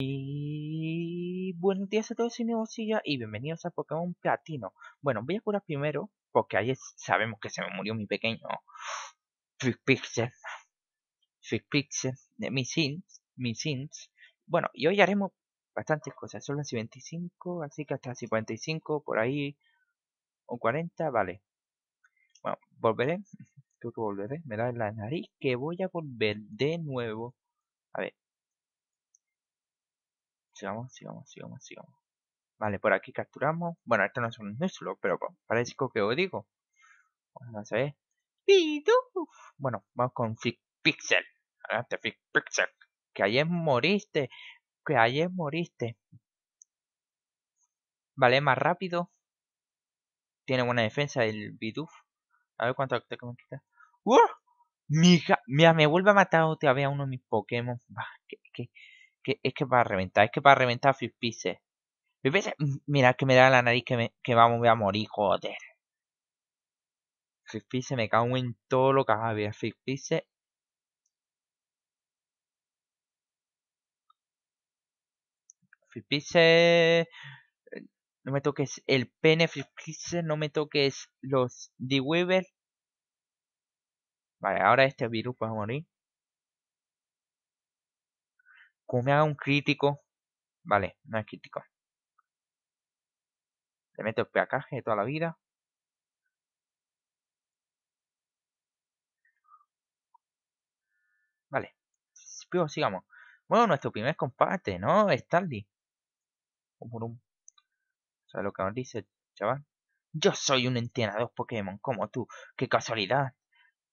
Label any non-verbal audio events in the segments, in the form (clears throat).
Y buenos días a todos, y negocios y bienvenidos a Pokémon Platino. Bueno, voy a curar primero, porque ahí sabemos que se me murió mi pequeño fix Pixel. Pixel de mis sins Mis sins Bueno, y hoy haremos bastantes cosas. Son las 25, así que hasta 55, por ahí, o 40, vale. Bueno, volveré. (laughs) Creo que volveré. Me da la nariz que voy a volver de nuevo Sigamos, sigamos, sigamos, sigamos. Vale, por aquí capturamos. Bueno, esto no es un nuzlocke, pero parece que os digo. Vamos a ver. Bueno, vamos con Flick Pixel. Adelante, Pixel. Que ayer moriste. Que ayer moriste. Vale, más rápido. Tiene buena defensa el Bidoof. A ver cuánto te quita. ¡Uh! Mija, mira, me vuelve a matar otra vez a uno de mis Pokémon. Bah, qué es que va a reventar, es que va a reventar Fifth Pieces. Mm, mira, que me da la nariz que, me, que vamos, a morir, joder. Fifth me cago en todo lo que había. Fifth Pieces Piece, no me toques el pene, Piece, no me toques los D-Weaver. Vale, ahora este virus pues, Va a morir. Como haga un crítico. Vale, no es crítico. Le meto el peacaje de toda la vida. Vale. Pero sigamos. Bueno, nuestro primer combate, ¿no? o ¿Sabes lo que nos dice, chaval? Yo soy un entrenador Pokémon como tú. ¡Qué casualidad!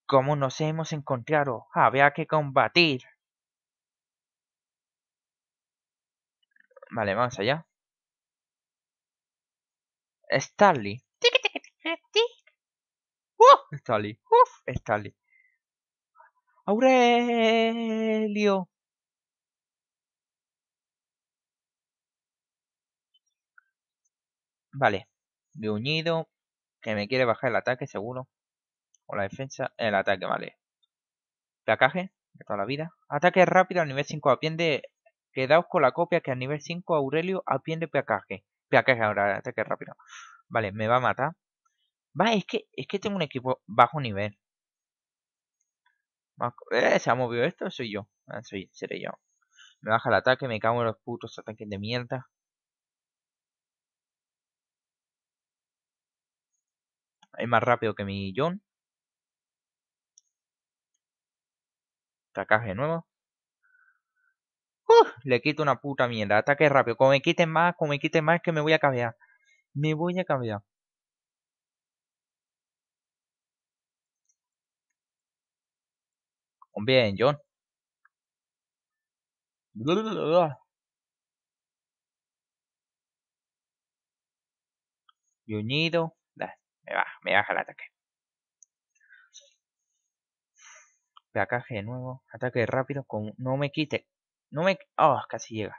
¿Cómo nos hemos encontrado? Había que combatir. Vale, vamos allá. Starly. ¡Uh! Starly. ¡Uf! Starly. Aurelio. Vale. unido. Que me quiere bajar el ataque, seguro. O la defensa. El ataque, vale. Placaje. De toda la vida. Ataque rápido al nivel 5. Apiende... Quedaos con la copia que a nivel 5 Aurelio aprende peacaje. Peacaje ahora, ataque este rápido. Vale, me va a matar. Va, es que, es que tengo un equipo bajo nivel. Eh, se ha movido esto, soy yo. Ah, seré yo. Me baja el ataque, me cago en los putos ataques de mierda. Es más rápido que mi John. de nuevo le quito una puta mierda. Ataque rápido. Como me quiten más, como me quiten más, que me voy a cambiar Me voy a con Bien, John. Y unido. Me baja, me baja el ataque. acaje de nuevo. Ataque rápido. Con... No me quite. No me... Oh, casi llega.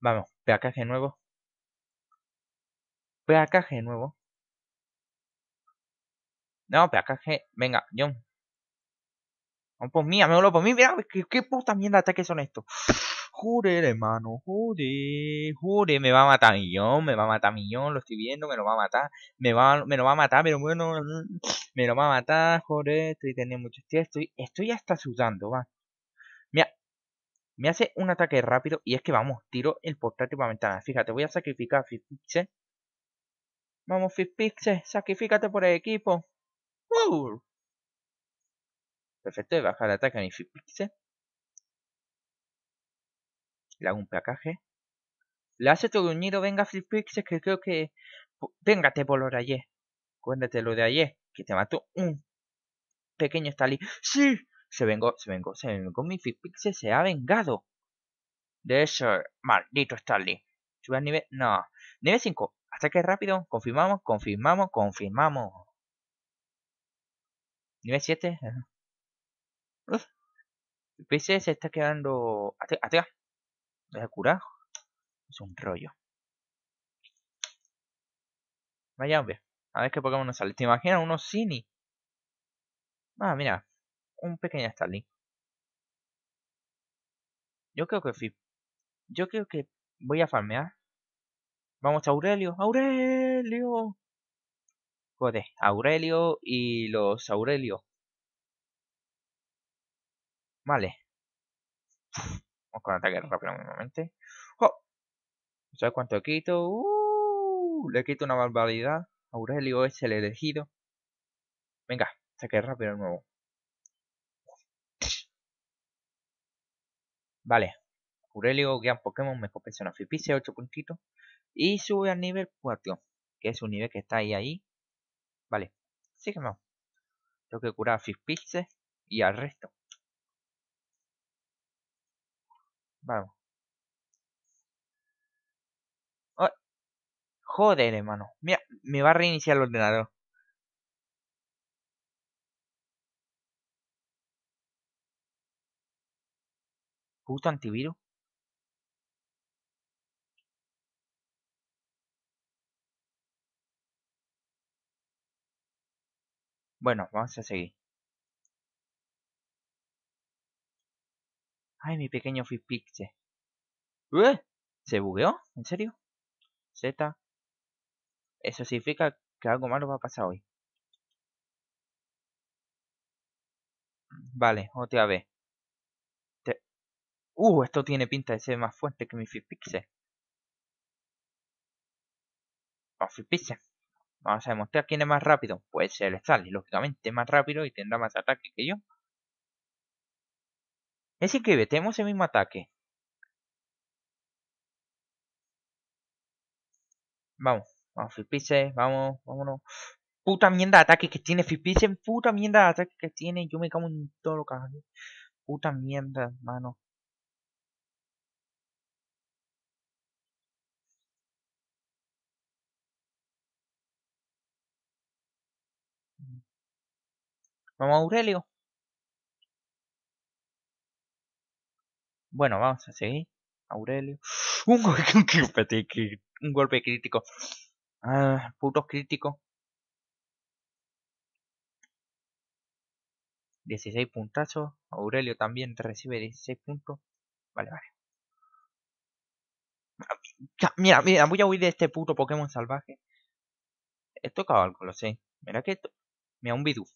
Vamos, peacaje nuevo. Peacaje nuevo. No, peacaje... Venga, John. Vamos por mí, amigo, por mí. Mira, ¿qué, puta mierda de ataques son estos. Jure, hermano, jure. Jure, me va a matar Millón, me va a matar Millón, lo estoy viendo, me lo va a matar, me va, me lo va a matar, pero bueno, me lo va a matar, jure. estoy teniendo mucho estrés, estoy, estoy hasta sudando, va. Me hace un ataque rápido y es que vamos, tiro el portátil para ventana. Fíjate, voy a sacrificar a Fitpixel. Vamos, Fitpixel, sacrificate por el equipo. voy Perfecto, bajar el ataque a mi Fitpixel. Le hago un placaje. Le hace todo nido, venga Fitpixel, que creo que... Véngate por lo de ayer. Cuéntate lo de ayer, que te mató un pequeño Stalin. ¡Sí! Se vengó, se vengó, se vengó. Mi Pixel se ha vengado. De eso. Maldito Starly. ¿Sube al nivel. No. Nivel 5. Ataque rápido. Confirmamos, confirmamos, confirmamos. Nivel 7. El PC se está quedando. atea Voy Deja curar. Es un rollo. Vaya, hombre. A ver qué Pokémon nos sale. ¿Te imaginas unos Cini? Ah, mira un pequeño Starlink. Yo creo que Yo creo que voy a farmear. Vamos a Aurelio. ¡Aurelio! Joder, Aurelio y los Aurelio. Vale. Vamos con ataque rápido nuevamente. ¡Oh! ¿Sabes cuánto quito? ¡Uh! Le quito una barbaridad. Aurelio es el elegido. Venga, ataque rápido nuevo. Vale, Aurelio que Pokémon me compensa una Fipice, 8 puntitos. Y sube al nivel 4, que es un nivel que está ahí, ahí. Vale, sí que Tengo que curar a Fispice y al resto. Vamos. Joder, hermano. Mira, me va a reiniciar el ordenador. puto antivirus Bueno, vamos a seguir. Ay, mi pequeño Fitpixel. ¿Eh? ¿Se bugueó? ¿En serio? Z. Eso significa que algo malo va a pasar hoy. Vale, otra vez. Uh, esto tiene pinta de ser más fuerte que mi FitPixel. Vamos, FitPixel. Vamos a demostrar quién es más rápido. ser el Starly, lógicamente, más rápido y tendrá más ataque que yo. Es que tenemos el mismo ataque. Vamos, vamos, Fipice, vamos, vámonos. Puta mierda de ataque que tiene Fipice, puta mierda de ataque que tiene. Yo me cago en todo lo que Puta mierda, hermano. Vamos, Aurelio. Bueno, vamos a seguir. Aurelio. (laughs) Un golpe, (laughs) un golpe crítico. Ah, putos críticos. 16 puntazos. Aurelio también recibe 16 puntos. Vale, vale. Mira, mira, voy a huir de este puto Pokémon salvaje. He tocado algo, lo sé. Mira que... Mira, un bidu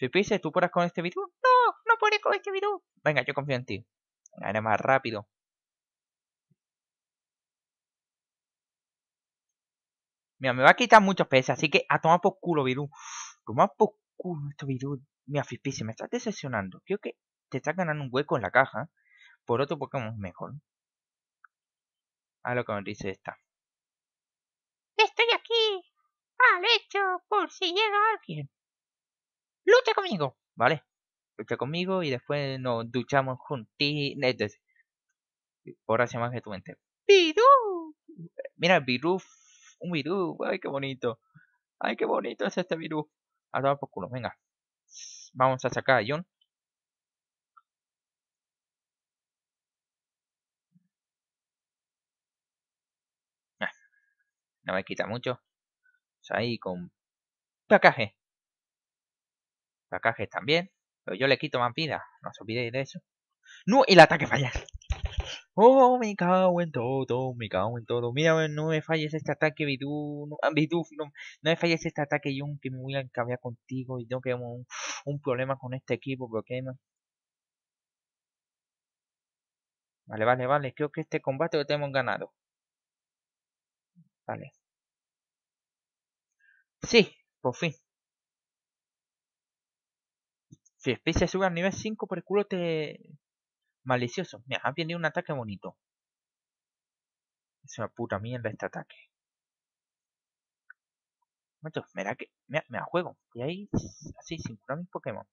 Fispice, ¿tú podrás con este virus? No, no podré con este virus. Venga, yo confío en ti. haré más rápido. Mira, me va a quitar muchos peces, así que a tomar por culo, virus. Tomar por culo este virus. Mira, y me estás decepcionando. Creo que te estás ganando un hueco en la caja por otro Pokémon mejor. A lo que nos dice esta. Estoy aquí, al hecho, por si llega alguien lucha conmigo, ¿vale? Lucha conmigo y después nos duchamos juntos por se más que tu mente. ¡Virú! Mira, virú. Un virú. Ay, qué bonito. Ay, qué bonito es este virú. A tomar por culo, venga. Vamos a sacar a John. no me quita mucho. ahí con ¡Pacaje! La caja también. Pero yo le quito vampira. No se olvidéis de eso. ¡No! El ataque falla. Oh, me cago en todo, me cago en todo. Mira, no me falles este ataque, Bidoof. Ah, no, no, me falles este ataque, Jun, que me voy a encabear contigo y tengo que un, un problema con este equipo, porque... Vale, vale, vale, creo que este combate lo tenemos ganado. Vale. Sí, por fin. Si especie sube al nivel 5 por el culo te... Malicioso. Mira, ha venido un ataque bonito. Es puta mierda este ataque. mira que... me juego. Y ahí, así, sin curar mis Pokémon.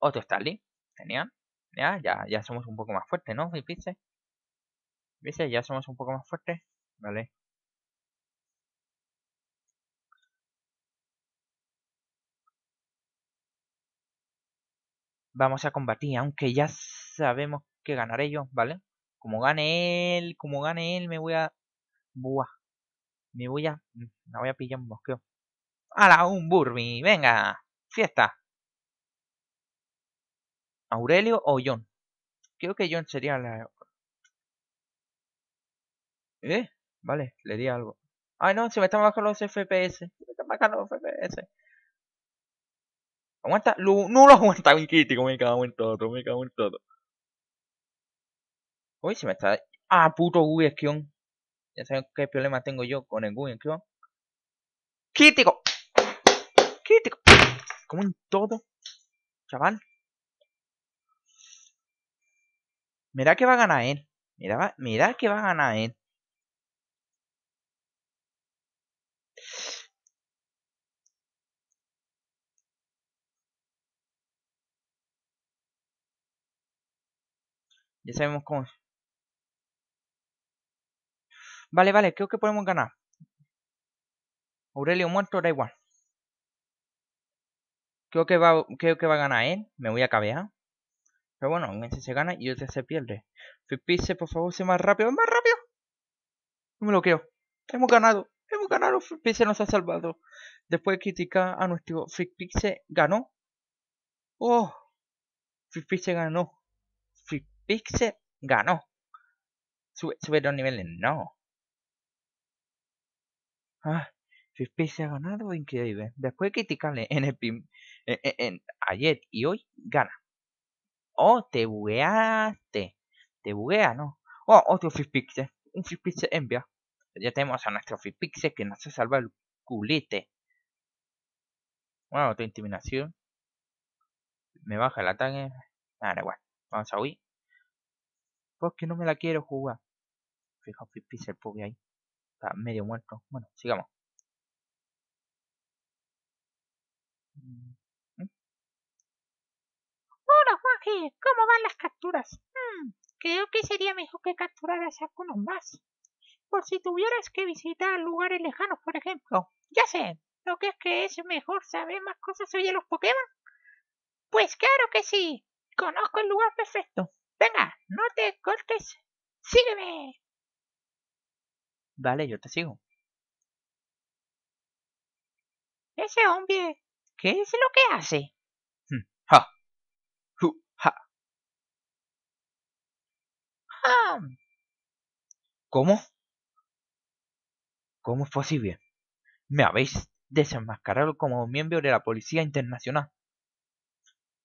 Otro Starly. Genial. Ya, ya, ya somos un poco más fuertes, ¿no? ¿Ves? ya somos un poco más fuertes. Vale. vamos a combatir, aunque ya sabemos que ganaré yo, ¿vale? Como gane él, como gane él, me voy a... Buah. Me voy a... Me voy a pillar un bosqueo. ¡Hala, un Burby! ¡Venga! ¡Fiesta! ¿Aurelio o John? Creo que John sería la... ¿Eh? Vale, le di algo. Ay, no, se me están bajando los FPS. Se me están bajando los FPS. Aguanta, lo, no lo aguanta un crítico, me cago en todo, me cago en todo. Uy, se me está... Ah, puto Esquion. Ya saben qué problema tengo yo con el Esquion. Crítico. Crítico. Como en todo, chaval. Mira que va a ganar él. Mira, mira que va a ganar él. Ya sabemos cómo es. Vale, vale, creo que podemos ganar. Aurelio muerto, da igual. Creo que va, va a ganar él. Me voy a cabear. Pero bueno, ese se gana y otro se pierde. Fipice, por favor, sé más rápido. ¡Más rápido! No me lo creo. Hemos ganado. Hemos ganado. se nos ha salvado. Después de criticar a nuestro se ganó. ¡Oh! se ganó. Pixel ganó. Sube, dos niveles, no. Ah, ha ganado, increíble. Después de criticarle en el en, en, ayer y hoy, gana. Oh, te bugueaste. Te buguea, ¿no? Oh, otro Pixe, Un Pixel envía. Ya tenemos a nuestro Pixel que nos ha salvado el culete. Bueno, otra intimidación. Me baja el ataque. Ahora, bueno. Vamos a huir. Porque pues no me la quiero jugar. Fijaos, Fispis el ahí. Está medio muerto. Bueno, sigamos. Mm, ¿eh? Hola, Juanji. ¿Cómo van las capturas? Mm, creo que sería mejor que capturaras algunos más. Por si tuvieras que visitar lugares lejanos, por ejemplo. Oh. Ya sé, lo que es que es mejor saber más cosas sobre los Pokémon. Pues claro que sí. Conozco el lugar perfecto. Venga, no te cortes. Sígueme. Vale, yo te sigo. Ese hombre, ¿qué es lo que hace? Hmm, ¿Cómo? ¿Cómo es posible? Me habéis desenmascarado como miembro de la Policía Internacional.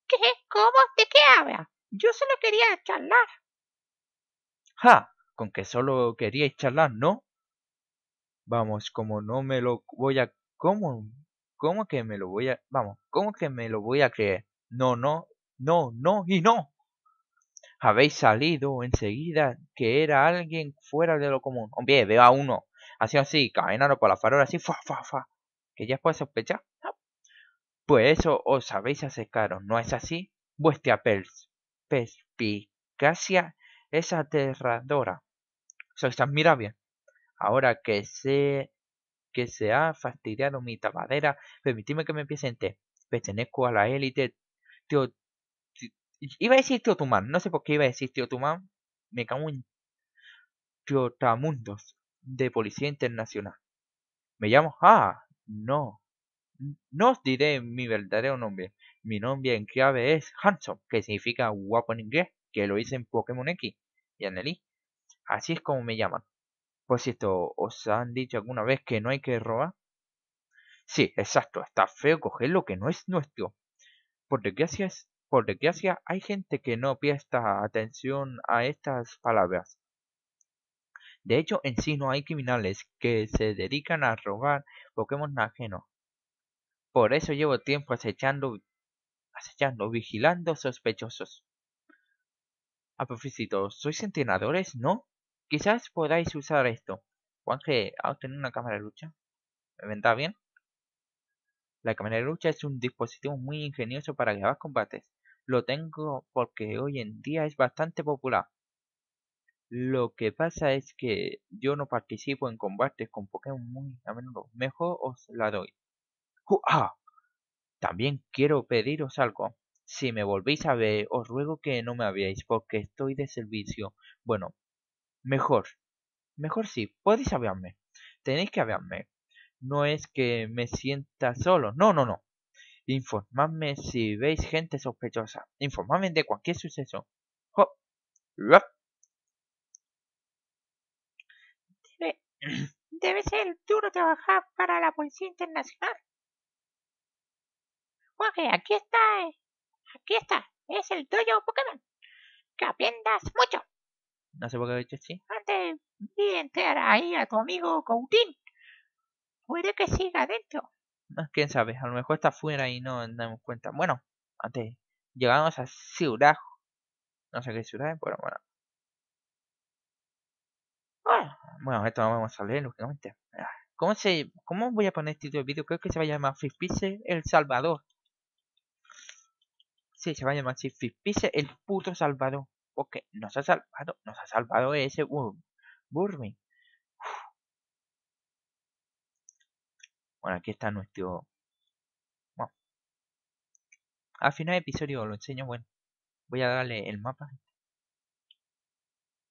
¿Qué? ¿Cómo? ¿De qué habla? Yo solo quería charlar. ¡Ja! Con que solo queríais charlar, ¿no? Vamos, como no me lo voy a... ¿Cómo? ¿Cómo que me lo voy a...? Vamos, ¿cómo que me lo voy a creer? No, no, no, no y no. Habéis salido enseguida que era alguien fuera de lo común. Bien, veo a uno. Así así, caminando por la farola, así, fa, fa, fa. Que ya puedes sospechar. Pues eso os habéis acercado, ¿no es así? Vuestra pels perspicacia es aterradora. O sea, mira bien, Ahora que sé que se ha fastidiado mi tapadera, permitidme que me empiece presente. Pertenezco a la élite. Tío, iba a decir Tumán. no sé por qué iba a decir Tumán. Me cago en Teotamundos de Policía Internacional. Me llamo. Ah, no. No os diré mi verdadero nombre. Mi nombre en clave es Handsome, que significa guapo en inglés, que lo hice en Pokémon X y en el Así es como me llaman. Por cierto, ¿os han dicho alguna vez que no hay que robar? Sí, exacto, está feo coger lo que no es nuestro. Por desgracia, hay gente que no presta atención a estas palabras. De hecho, en sí no hay criminales que se dedican a robar Pokémon ajenos. Por eso llevo tiempo acechando vigilando sospechosos. A ah, propósito, ¿sois entrenadores, no? Quizás podáis usar esto. Juanje, a ah, obtener una cámara de lucha? ¿Me vendrá bien? La cámara de lucha es un dispositivo muy ingenioso para grabar combates. Lo tengo porque hoy en día es bastante popular. Lo que pasa es que yo no participo en combates con Pokémon muy a menudo. Mejor os la doy. También quiero pediros algo. Si me volvéis a ver, os ruego que no me habéis, porque estoy de servicio. Bueno, mejor. Mejor sí, podéis hablarme. Tenéis que hablarme. No es que me sienta solo. No, no, no. Informadme si veis gente sospechosa. Informadme de cualquier suceso. (clears throat) debe ser duro trabajar para la Policía Internacional aquí está. Aquí está. Es el tuyo Pokémon. Que aprendas mucho. No sé por qué he dicho así. Antes vi entrar ahí a tu amigo Coutín. Puede que siga adentro. Quién sabe, a lo mejor está fuera y no nos damos cuenta. Bueno, antes llegamos a Ciudad. No sé qué ciudad pero bueno. Bueno, esto no vamos a leer, lógicamente. Ah, ¿Cómo, se, ¿Cómo voy a poner este título de vídeo? Creo que se va a llamar Fispice El Salvador. Sí, se va a llamar el puto salvador. Porque nos ha salvado, nos ha salvado ese Bueno, aquí está nuestro... Bueno. Al final del episodio lo enseño, bueno. Voy a darle el mapa.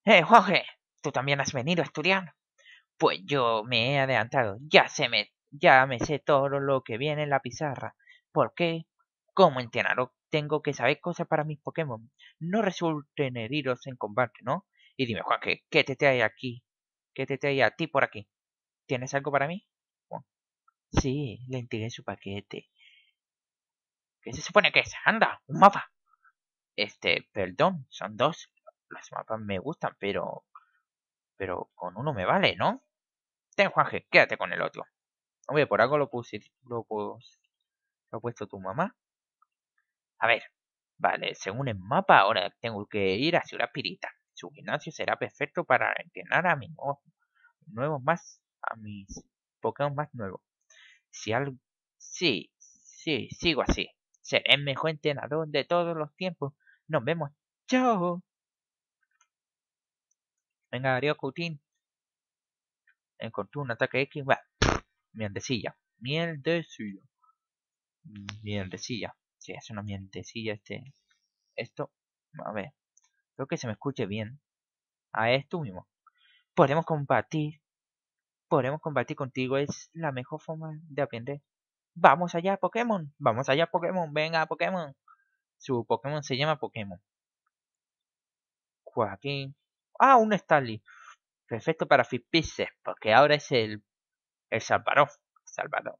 ¡Eh, Jorge! ¿Tú también has venido a estudiar? Pues yo me he adelantado. Ya se me... Ya me sé todo lo que viene en la pizarra. ¿Por qué? cómo que tengo que saber cosas para mis Pokémon. No resulten heridos en combate, ¿no? Y dime, Juan, ¿qué, te te trae aquí? ¿Qué te trae a ti por aquí? ¿Tienes algo para mí? sí, le entregué su paquete. ¿Qué se supone que es? ¡Anda! ¡Un mapa! Este, perdón, son dos. Las mapas me gustan, pero... Pero con uno me vale, ¿no? Ten, Juanje, quédate con el otro. Oye, por algo lo puse... Lo, pus, lo ha puesto tu mamá. A ver, vale, según el mapa ahora tengo que ir hacia una pirita. Su gimnasio será perfecto para entrenar a mis nuevos, más, a mis Pokémon más nuevos. Si algo, sí, sí, sigo así. Seré el mejor entrenador de todos los tiempos. Nos vemos. Chao. Venga, Darío Coutín. Encontró un ataque X. Va. Mierdecilla. Mierdecilla. Mierdecilla. Sí, es una mientecilla este. Esto. A ver. Creo que se me escuche bien. A ah, esto mismo. podemos compartir. podemos compartir contigo. Es la mejor forma de aprender. Vamos allá, Pokémon. Vamos allá, Pokémon. Venga, Pokémon. Su Pokémon se llama Pokémon. Joaquín. Ah, un Starly. Perfecto para Fipices, porque ahora es el. El Salvador. Salvador.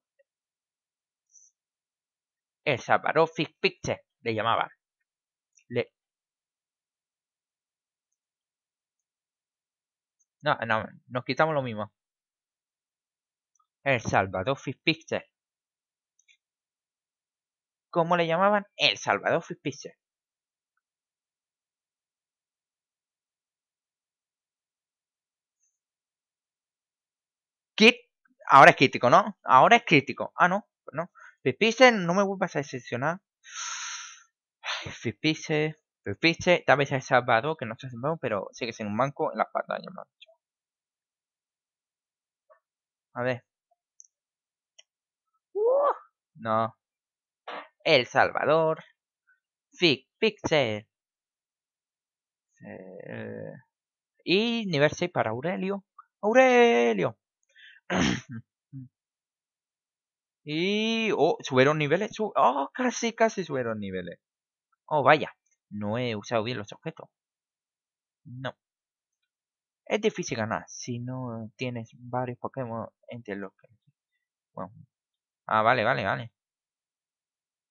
El salvador Picture le llamaban. Le... No, no, nos quitamos lo mismo. El Salvador pixel ¿Cómo le llamaban? El Salvador Fix Kit, ahora es crítico, ¿no? Ahora es crítico. Ah, no, no. Pepise, no me vuelvas a decepcionar. Pepise, Pepise, tal vez El Salvador, que no se salvado, pero sigue siendo un banco en la pantalla dicho A ver. ¡Uh! no. El Salvador. Fig Pixel. Eh, y nivel 6 para Aurelio. Aurelio. (clears throat) Y. Oh, subieron niveles. oh, casi, casi subieron niveles. Oh, vaya. No he usado bien los objetos. No. Es difícil ganar si no tienes varios Pokémon entre los que. Bueno. Ah, vale, vale, vale.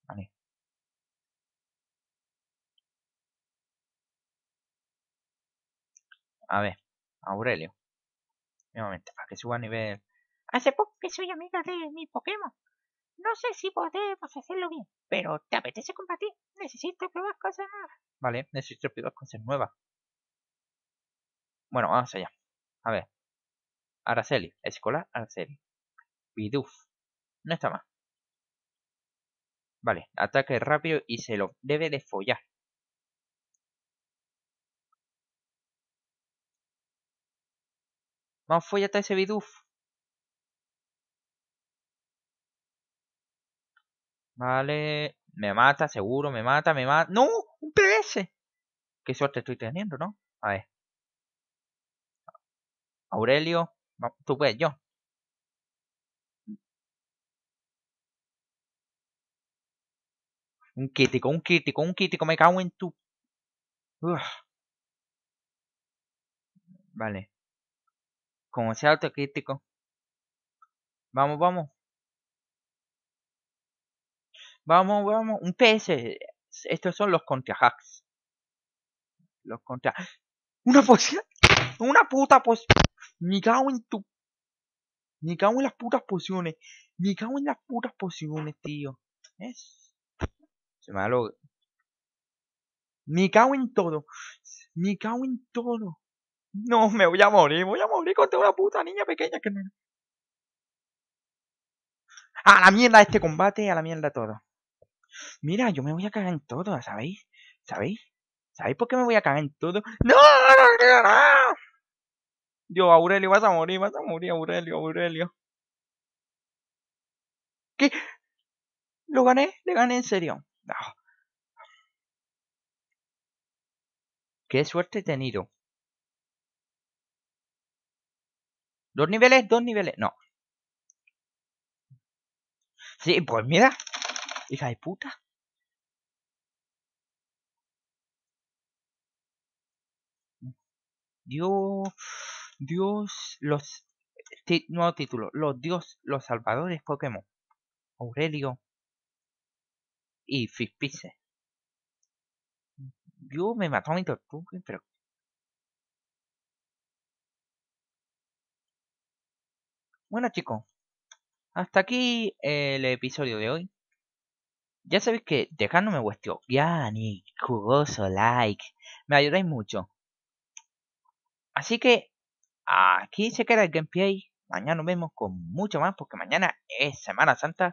Vale. A ver, Aurelio. Un para que suba nivel Hace poco que soy amiga de mi Pokémon. No sé si podemos hacerlo bien, pero ¿te apetece compartir? Necesito probar cosas nuevas. Vale, necesito probar cosas nuevas. Bueno, vamos allá. A ver. Araceli, escolar Araceli. Biduf. No está mal. Vale, ataque rápido y se lo debe de follar. Vamos, follar a ese Biduf. Vale, me mata, seguro, me mata, me mata. ¡No! ¡Un PS! Qué suerte estoy teniendo, ¿no? A ver. Aurelio, tú puedes, yo. Un crítico, un crítico, un crítico, me cago en tú. Uf. Vale. Como sea crítico. Vamos, vamos. Vamos, vamos. Un PS. Eh, estos son los hacks. Los contra. ¡Una poción! ¡Una puta poción! ¡Me cago en tu. Me cago en las putas pociones. Me cago en las putas pociones, tío. Es. Se me ha logrado. Me cago en todo. Me cago en todo. No, me voy a morir. Voy a morir contra una puta niña pequeña que me... A la mierda este combate, a la mierda todo. Mira, yo me voy a cagar en todo, ¿sabéis? ¿Sabéis? ¿Sabéis por qué me voy a cagar en todo? ¡No! ¡No! Yo, Aurelio, vas a morir, vas a morir, Aurelio, Aurelio. ¿Qué? ¿Lo gané? ¿Le gané en serio? No. ¡Qué suerte he tenido! ¿Dos niveles? ¿Dos niveles? No. Sí, pues mira, hija de puta. Dios, Dios, los nuevo título, los Dios, los salvadores Pokémon. Aurelio y Fispice. Yo me mató a mi tortuga, pero Bueno chicos, hasta aquí el episodio de hoy. Ya sabéis que dejándome vuestro gran y jugoso like me ayudáis mucho. Así que aquí se queda el gameplay. Mañana nos vemos con mucho más porque mañana es Semana Santa.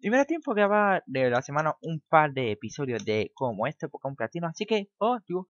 Y me da tiempo que va de la semana un par de episodios de como este un Platino. Así que os oh,